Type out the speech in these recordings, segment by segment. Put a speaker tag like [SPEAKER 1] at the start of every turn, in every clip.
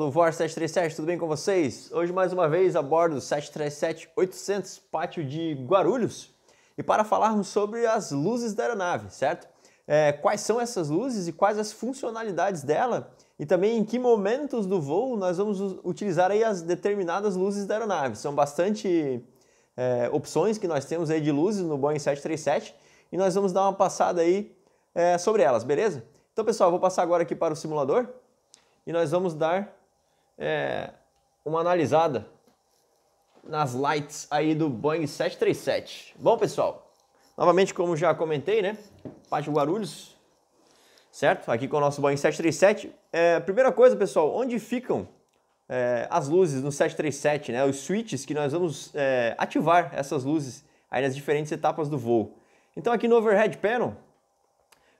[SPEAKER 1] No Vor 737, tudo bem com vocês? Hoje, mais uma vez, a bordo do 737-800 pátio de Guarulhos e para falarmos sobre as luzes da aeronave, certo? É, quais são essas luzes e quais as funcionalidades dela e também em que momentos do voo nós vamos utilizar aí as determinadas luzes da aeronave. São bastante é, opções que nós temos aí de luzes no Boeing 737 e nós vamos dar uma passada aí é, sobre elas, beleza? Então, pessoal, eu vou passar agora aqui para o simulador e nós vamos dar é, uma analisada nas lights aí do Boeing 737. Bom, pessoal, novamente, como já comentei, né? Pátio Guarulhos, certo? Aqui com o nosso Boeing 737. É, primeira coisa, pessoal, onde ficam é, as luzes no 737, né? Os switches que nós vamos é, ativar essas luzes aí nas diferentes etapas do voo. Então, aqui no overhead panel,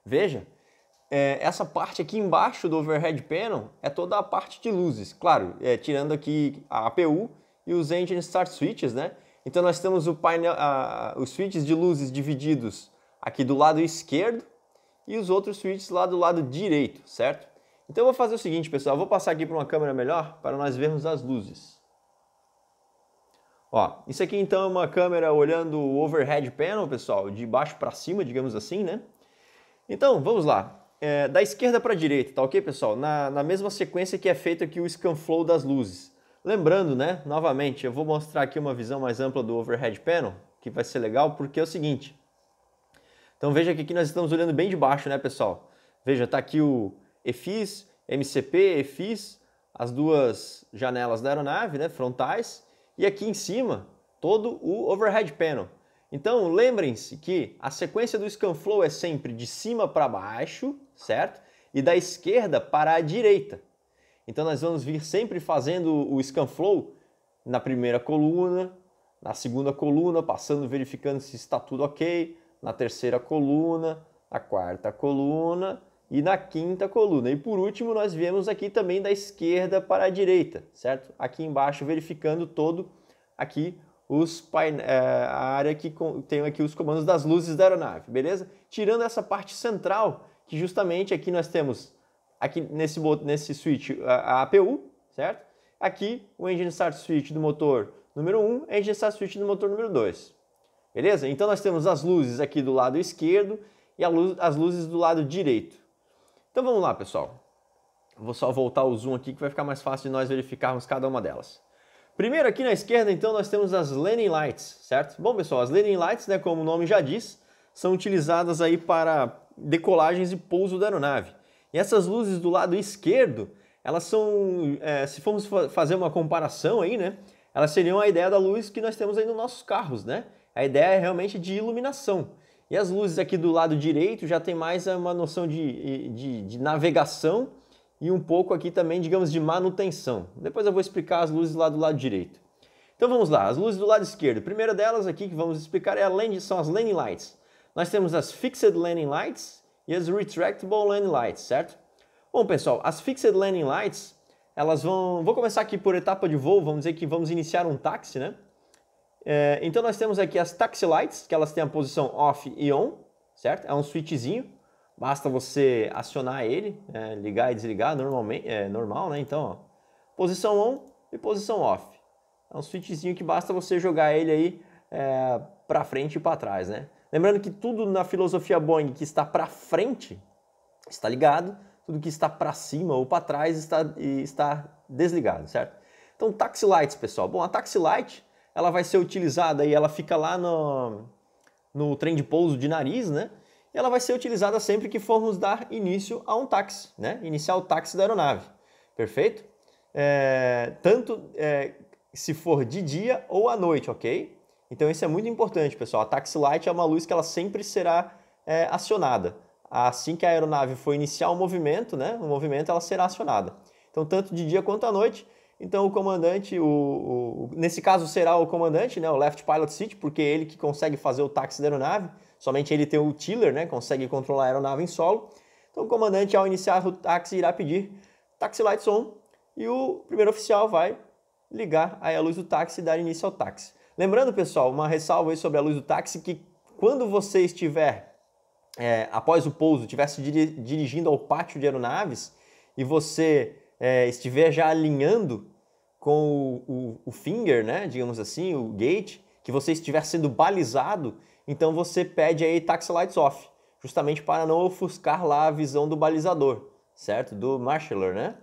[SPEAKER 1] veja, é, essa parte aqui embaixo do overhead panel é toda a parte de luzes, claro, é, tirando aqui a APU e os engine start switches, né? Então nós temos o painel, a, os switches de luzes divididos aqui do lado esquerdo e os outros switches lá do lado direito, certo? Então eu vou fazer o seguinte, pessoal, eu vou passar aqui para uma câmera melhor para nós vermos as luzes. Ó, isso aqui então é uma câmera olhando o overhead panel, pessoal, de baixo para cima, digamos assim, né? Então, vamos lá é, da esquerda para a direita, tá ok, pessoal? Na, na mesma sequência que é feito aqui o scan flow das luzes. Lembrando, né, novamente, eu vou mostrar aqui uma visão mais ampla do overhead panel, que vai ser legal, porque é o seguinte. Então veja que aqui nós estamos olhando bem de baixo, né, pessoal? Veja, tá aqui o EFIS, MCP, EFIS, as duas janelas da aeronave, né, frontais, e aqui em cima todo o overhead panel. Então, lembrem-se que a sequência do scan flow é sempre de cima para baixo, certo? E da esquerda para a direita. Então, nós vamos vir sempre fazendo o scan flow na primeira coluna, na segunda coluna, passando, verificando se está tudo ok, na terceira coluna, na quarta coluna e na quinta coluna. E por último, nós viemos aqui também da esquerda para a direita, certo? Aqui embaixo, verificando todo aqui os é, a área que tem aqui os comandos das luzes da aeronave, beleza? Tirando essa parte central, que justamente aqui nós temos, aqui nesse, nesse switch, a, a APU, certo? Aqui o Engine Start Switch do motor número 1, Engine Start Switch do motor número 2, beleza? Então nós temos as luzes aqui do lado esquerdo e luz, as luzes do lado direito. Então vamos lá, pessoal. Vou só voltar o zoom aqui que vai ficar mais fácil de nós verificarmos cada uma delas. Primeiro aqui na esquerda, então, nós temos as landing lights, certo? Bom, pessoal, as landing lights, né, como o nome já diz, são utilizadas aí para decolagens e pouso da aeronave. E essas luzes do lado esquerdo, elas são, é, se formos fazer uma comparação aí, né, elas seriam a ideia da luz que nós temos aí nos nossos carros, né? A ideia é realmente de iluminação. E as luzes aqui do lado direito já tem mais uma noção de, de, de navegação e um pouco aqui também, digamos, de manutenção. Depois eu vou explicar as luzes lá do lado direito. Então vamos lá, as luzes do lado esquerdo. A primeira delas aqui que vamos explicar é lane, são as landing lights. Nós temos as fixed landing lights e as retractable landing lights, certo? Bom, pessoal, as fixed landing lights, elas vão... Vou começar aqui por etapa de voo, vamos dizer que vamos iniciar um táxi, né? É, então nós temos aqui as taxi lights, que elas têm a posição off e on, certo? É um switchzinho. Basta você acionar ele, é, ligar e desligar, normalmente, é normal, né? Então, ó, posição on e posição off. É um switchzinho que basta você jogar ele aí é, para frente e para trás, né? Lembrando que tudo na filosofia Boeing que está para frente está ligado, tudo que está para cima ou para trás está, está desligado, certo? Então, taxi lights, pessoal. Bom, a taxi light ela vai ser utilizada e ela fica lá no, no trem de pouso de nariz, né? e ela vai ser utilizada sempre que formos dar início a um táxi, né? iniciar o táxi da aeronave, perfeito? É, tanto é, se for de dia ou à noite, ok? Então isso é muito importante, pessoal. A taxi light é uma luz que ela sempre será é, acionada. Assim que a aeronave for iniciar o movimento, né, o movimento ela será acionada. Então tanto de dia quanto à noite. Então o comandante, o, o nesse caso será o comandante, né, o left pilot seat, porque é ele que consegue fazer o táxi da aeronave. Somente ele tem o tiller, né? Consegue controlar a aeronave em solo. Então o comandante, ao iniciar o táxi, irá pedir taxi lights on e o primeiro oficial vai ligar aí a luz do táxi e dar início ao táxi. Lembrando, pessoal, uma ressalva aí sobre a luz do táxi que quando você estiver é, após o pouso, estiver se diri dirigindo ao pátio de aeronaves e você é, estiver já alinhando com o, o, o, finger, né, digamos assim, o gate, que você estiver sendo balizado então você pede aí taxi lights off, justamente para não ofuscar lá a visão do balizador, certo? Do marshaller, né?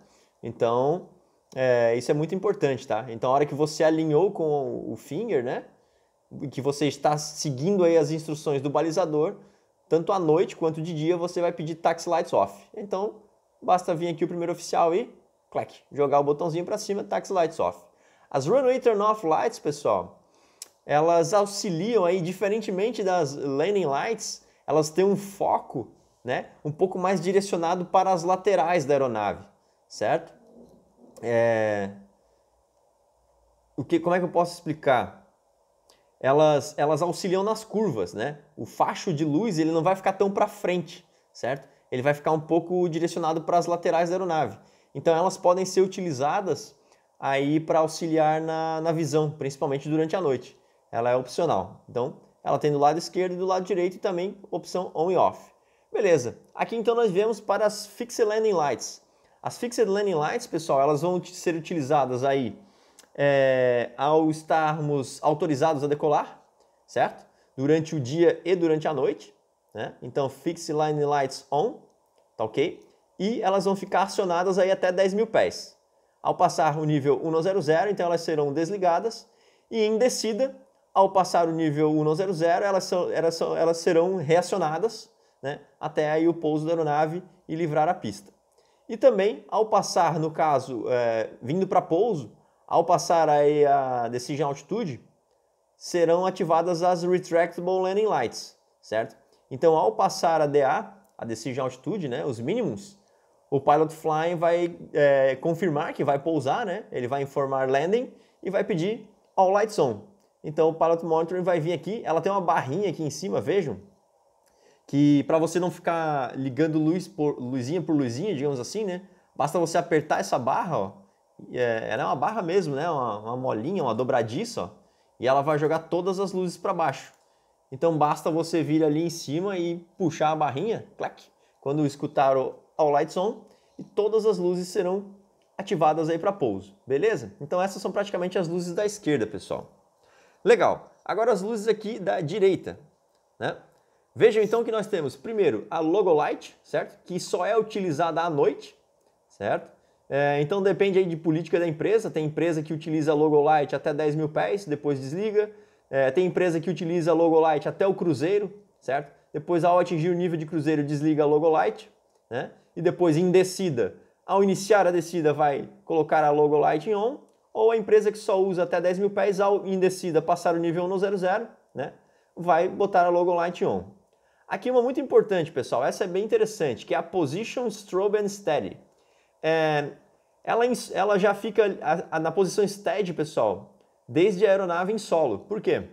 [SPEAKER 1] Então, é, isso é muito importante, tá? Então, a hora que você alinhou com o finger, né? Que você está seguindo aí as instruções do balizador, tanto à noite quanto de dia você vai pedir taxi lights off. Então, basta vir aqui o primeiro oficial e clack, jogar o botãozinho para cima, taxi lights off. As runway turn off lights, pessoal, elas auxiliam aí, diferentemente das landing lights, elas têm um foco né, um pouco mais direcionado para as laterais da aeronave, certo? É... O que, como é que eu posso explicar? Elas, elas auxiliam nas curvas, né? O facho de luz ele não vai ficar tão para frente, certo? Ele vai ficar um pouco direcionado para as laterais da aeronave. Então elas podem ser utilizadas aí para auxiliar na, na visão, principalmente durante a noite ela é opcional. Então, ela tem do lado esquerdo e do lado direito e também opção on e off. Beleza. Aqui então nós viemos para as Fixed Landing Lights. As Fixed Landing Lights, pessoal, elas vão ser utilizadas aí é, ao estarmos autorizados a decolar, certo? Durante o dia e durante a noite, né? Então, Fixed Landing Lights on, tá ok? E elas vão ficar acionadas aí até 10 mil pés. Ao passar o nível 100, então elas serão desligadas. E em descida, ao passar o nível 100, elas, são, elas, são, elas serão reacionadas né, até aí o pouso da aeronave e livrar a pista. E também, ao passar, no caso, é, vindo para pouso, ao passar aí a Decision Altitude, serão ativadas as Retractable Landing Lights, certo? Então, ao passar a DA, a Decision Altitude, né, os mínimos, o Pilot Flying vai é, confirmar que vai pousar, né? Ele vai informar Landing e vai pedir All Lights On. Então o Pilot Monitoring vai vir aqui, ela tem uma barrinha aqui em cima, vejam, que para você não ficar ligando luz por, luzinha por luzinha, digamos assim, né? Basta você apertar essa barra, ó. É, ela é uma barra mesmo, né? Uma, uma molinha, uma dobradiça, ó. E ela vai jogar todas as luzes para baixo. Então basta você vir ali em cima e puxar a barrinha, clac, quando escutar o All Lights On, e todas as luzes serão ativadas aí para pouso, beleza? Então essas são praticamente as luzes da esquerda, pessoal. Legal. Agora as luzes aqui da direita, né? Vejam então que nós temos, primeiro, a Logolite, certo? Que só é utilizada à noite, certo? É, então depende aí de política da empresa. Tem empresa que utiliza Logolite até 10 mil pés, depois desliga. É, tem empresa que utiliza Logolite até o cruzeiro, certo? Depois, ao atingir o nível de cruzeiro, desliga a Logolite, né? E depois, em descida, ao iniciar a descida, vai colocar a Logolite em on ou a empresa que só usa até 10 mil pés ao indecida passar o nível 1 no 00, né? vai botar a logo light on. Aqui uma muito importante, pessoal, essa é bem interessante, que é a Position Strobe and Steady. É, ela, ela já fica a, a, na posição steady, pessoal, desde a aeronave em solo. Por quê?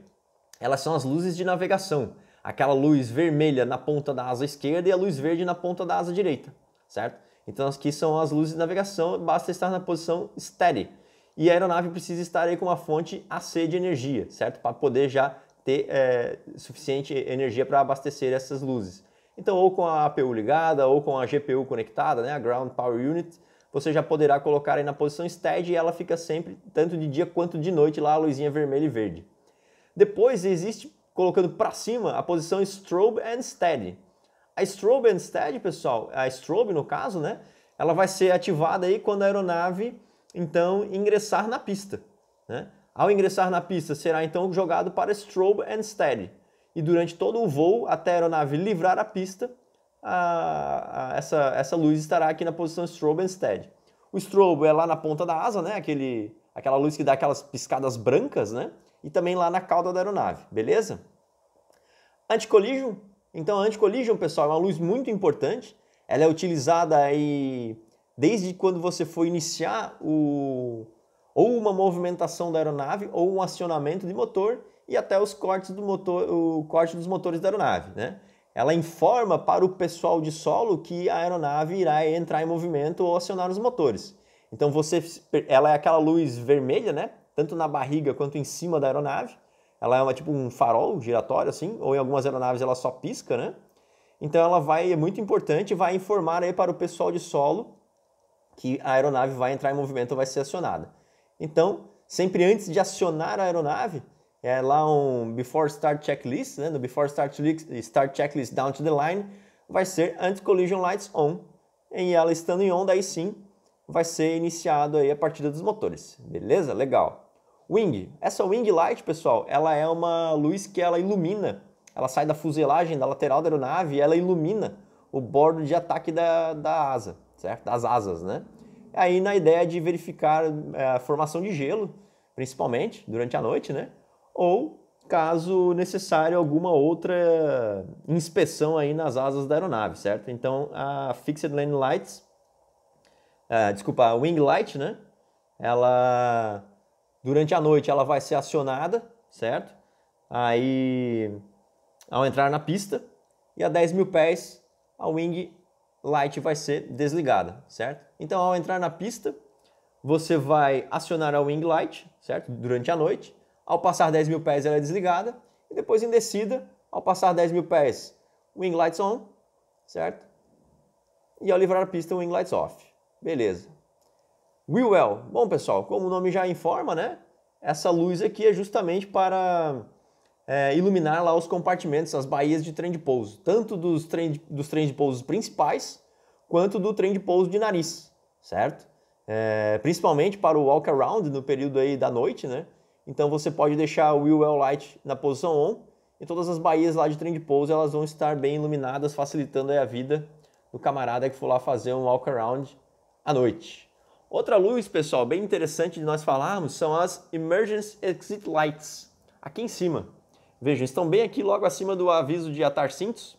[SPEAKER 1] Elas são as luzes de navegação. Aquela luz vermelha na ponta da asa esquerda e a luz verde na ponta da asa direita, certo? Então aqui são as luzes de navegação, basta estar na posição steady e a aeronave precisa estar aí com uma fonte AC de energia, certo? Para poder já ter é, suficiente energia para abastecer essas luzes. Então, ou com a APU ligada, ou com a GPU conectada, né, a Ground Power Unit, você já poderá colocar aí na posição steady e ela fica sempre, tanto de dia quanto de noite, lá a luzinha vermelha e verde. Depois existe, colocando para cima, a posição strobe and steady. A strobe and steady, pessoal, a strobe no caso, né, ela vai ser ativada aí quando a aeronave então ingressar na pista. Né? Ao ingressar na pista, será então jogado para strobe and steady. E durante todo o voo, até a aeronave livrar a pista, a, a, essa, essa luz estará aqui na posição strobe and steady. O strobe é lá na ponta da asa, né? Aquele, aquela luz que dá aquelas piscadas brancas, né? E também lá na cauda da aeronave, beleza? Anticollision. Então, a anticollision, pessoal, é uma luz muito importante. Ela é utilizada aí desde quando você for iniciar o, ou uma movimentação da aeronave ou um acionamento de motor e até os cortes do motor, o corte dos motores da aeronave, né? Ela informa para o pessoal de solo que a aeronave irá entrar em movimento ou acionar os motores. Então você, ela é aquela luz vermelha, né? Tanto na barriga quanto em cima da aeronave. Ela é uma, tipo um farol giratório assim, ou em algumas aeronaves ela só pisca, né? Então ela vai é muito importante, vai informar aí para o pessoal de solo que a aeronave vai entrar em movimento ou vai ser acionada. Então, sempre antes de acionar a aeronave, é lá um Before Start Checklist, né? no Before Start, start Checklist Down to the Line, vai ser Anti-Collision Lights On. E ela estando em on, daí sim, vai ser iniciado aí a partida dos motores. Beleza? Legal. Wing. Essa Wing Light, pessoal, ela é uma luz que ela ilumina. Ela sai da fuselagem, da lateral da aeronave e ela ilumina o bordo de ataque da, da asa certo? Das asas, né? Aí na ideia de verificar é, a formação de gelo, principalmente durante a noite, né? Ou caso necessário alguma outra inspeção aí nas asas da aeronave, certo? Então a Fixed landing Lights, ah, desculpa, a Wing Light, né? Ela durante a noite ela vai ser acionada, certo? Aí ao entrar na pista e a 10 mil pés a Wing light vai ser desligada, certo? Então, ao entrar na pista, você vai acionar a wing light, certo? Durante a noite. Ao passar 10 mil pés, ela é desligada. E depois, em descida, ao passar 10 mil pés, wing lights on, certo? E ao livrar a pista, wing lights off. Beleza. Wheel well. Bom, pessoal, como o nome já informa, né? Essa luz aqui é justamente para é, iluminar lá os compartimentos, as baías de trem de pouso, tanto dos, trem, dos trens de pouso principais quanto do trem de pouso de nariz, certo? É, principalmente para o walk around no período aí da noite, né? Então você pode deixar o wheel well light na posição on e todas as baías lá de trem de pouso elas vão estar bem iluminadas, facilitando a vida do camarada que for lá fazer um walk around à noite. Outra luz, pessoal, bem interessante de nós falarmos são as emergency exit lights aqui em cima. Vejam, estão bem aqui logo acima do aviso de atar cintos,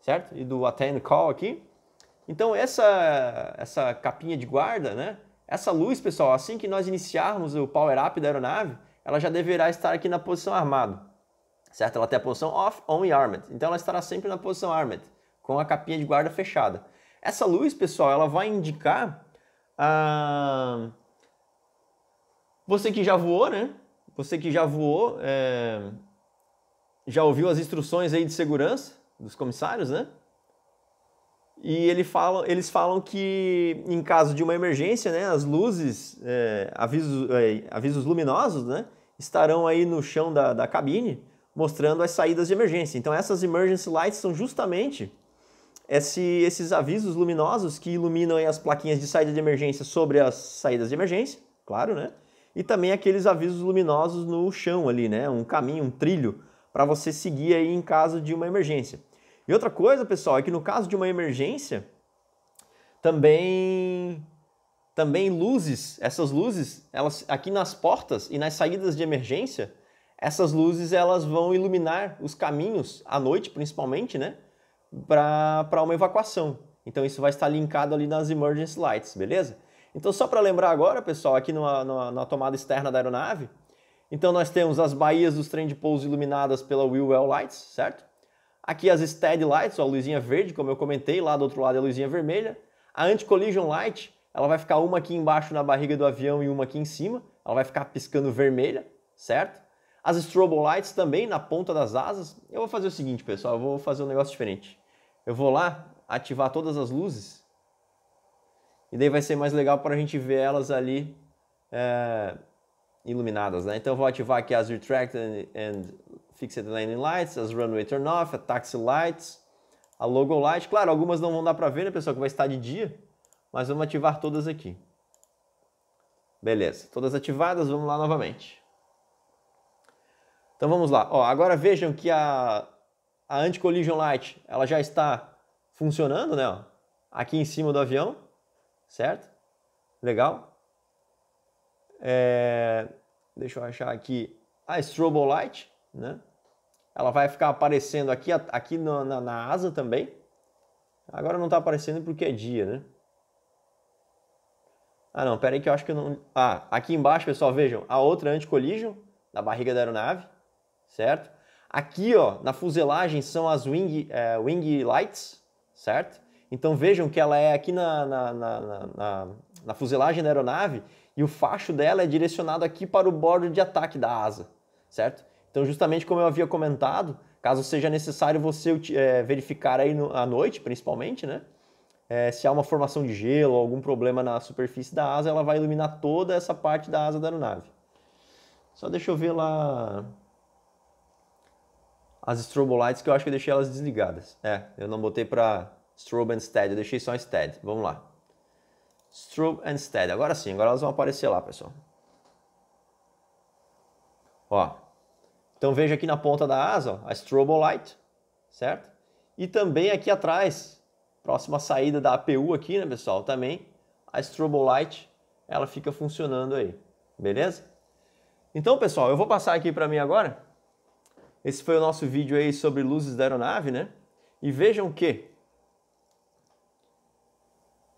[SPEAKER 1] certo? E do attend call aqui. Então essa, essa capinha de guarda, né? Essa luz, pessoal, assim que nós iniciarmos o power up da aeronave, ela já deverá estar aqui na posição armado, certo? Ela tem a posição off, on e armed. Então ela estará sempre na posição armed, com a capinha de guarda fechada. Essa luz, pessoal, ela vai indicar a... Ah, você que já voou, né? Você que já voou, é já ouviu as instruções aí de segurança dos comissários, né? E ele fala, eles falam que em caso de uma emergência, né, as luzes, é, avisos, é, avisos luminosos, né, estarão aí no chão da, da cabine mostrando as saídas de emergência. Então essas emergency lights são justamente esse, esses avisos luminosos que iluminam as plaquinhas de saída de emergência sobre as saídas de emergência, claro, né? E também aqueles avisos luminosos no chão ali, né? Um caminho, um trilho para você seguir aí em caso de uma emergência. E outra coisa, pessoal, é que no caso de uma emergência, também também luzes, essas luzes, elas aqui nas portas e nas saídas de emergência, essas luzes elas vão iluminar os caminhos à noite, principalmente, né, para uma evacuação. Então isso vai estar linkado ali nas emergency lights, beleza? Então só para lembrar agora, pessoal, aqui na tomada externa da aeronave, então nós temos as baías dos trem de pouso iluminadas pela Will Well Lights, certo? Aqui as Steady Lights, a luzinha verde, como eu comentei, lá do outro lado é a luzinha vermelha. A Anti-Collision Light, ela vai ficar uma aqui embaixo na barriga do avião e uma aqui em cima. Ela vai ficar piscando vermelha, certo? As Strobo Lights também na ponta das asas. Eu vou fazer o seguinte, pessoal, eu vou fazer um negócio diferente. Eu vou lá ativar todas as luzes e daí vai ser mais legal para a gente ver elas ali é iluminadas, né? Então eu vou ativar aqui as Retracted and Fixed Landing Lights, as Runway Turn Off, a Taxi Lights, a Logo Light. Claro, algumas não vão dar para ver, né, pessoal, que vai estar de dia, mas vamos ativar todas aqui. Beleza, todas ativadas, vamos lá novamente. Então vamos lá. Ó, agora vejam que a, a Anti-Collision Light, ela já está funcionando, né? Ó, aqui em cima do avião, certo? Legal. É, deixa eu achar aqui a strobo light, né? Ela vai ficar aparecendo aqui, aqui na, na, na asa também. Agora não está aparecendo porque é dia, né? Ah não, pera aí que eu acho que eu não... Ah, aqui embaixo, pessoal, vejam, a outra anti-collision na barriga da aeronave, certo? Aqui, ó, na fuselagem são as wing, é, wing lights, certo? Então vejam que ela é aqui na, na, na, na na fuselagem da aeronave e o facho dela é direcionado aqui para o bordo de ataque da asa, certo? Então, justamente como eu havia comentado, caso seja necessário você é, verificar aí no, à noite, principalmente, né? É, se há uma formação de gelo ou algum problema na superfície da asa, ela vai iluminar toda essa parte da asa da aeronave. Só deixa eu ver lá as strobo lights que eu acho que eu deixei elas desligadas. É, eu não botei para strobe and steady, eu deixei só steady. Vamos lá. Strobe and Steady. Agora sim, agora elas vão aparecer lá, pessoal. Ó, então veja aqui na ponta da asa, ó, a light, certo? E também aqui atrás, próxima saída da APU aqui, né, pessoal? Também a light, ela fica funcionando aí, beleza? Então, pessoal, eu vou passar aqui para mim agora. Esse foi o nosso vídeo aí sobre luzes da aeronave, né? E vejam que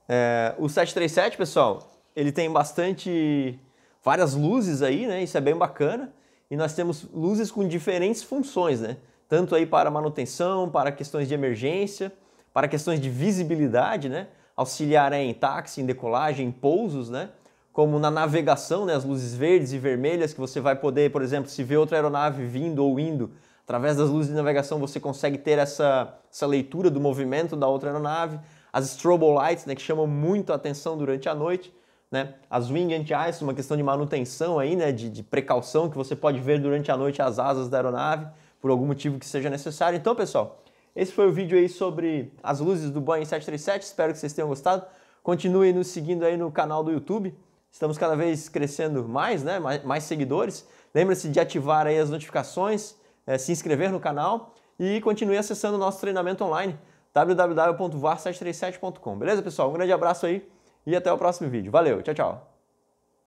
[SPEAKER 1] é, o 737, pessoal, ele tem bastante várias luzes aí, né? Isso é bem bacana. E nós temos luzes com diferentes funções, né? Tanto aí para manutenção, para questões de emergência, para questões de visibilidade, né? Auxiliar né, em táxi, em decolagem, em pousos, né? Como na navegação, né? As luzes verdes e vermelhas que você vai poder, por exemplo, se ver outra aeronave vindo ou indo, através das luzes de navegação você consegue ter essa, essa leitura do movimento da outra aeronave as strobo lights, né, que chamam muito a atenção durante a noite, né? As wing anti-ice, uma questão de manutenção aí, né, de, de precaução que você pode ver durante a noite as asas da aeronave, por algum motivo que seja necessário. Então, pessoal, esse foi o vídeo aí sobre as luzes do Boeing 737, espero que vocês tenham gostado. Continue nos seguindo aí no canal do YouTube, estamos cada vez crescendo mais, né, mais, mais seguidores. Lembre-se de ativar aí as notificações, é, se inscrever no canal e continue acessando o nosso treinamento online www.var737.com. Beleza, pessoal? Um grande abraço aí e até o próximo vídeo. Valeu, tchau, tchau!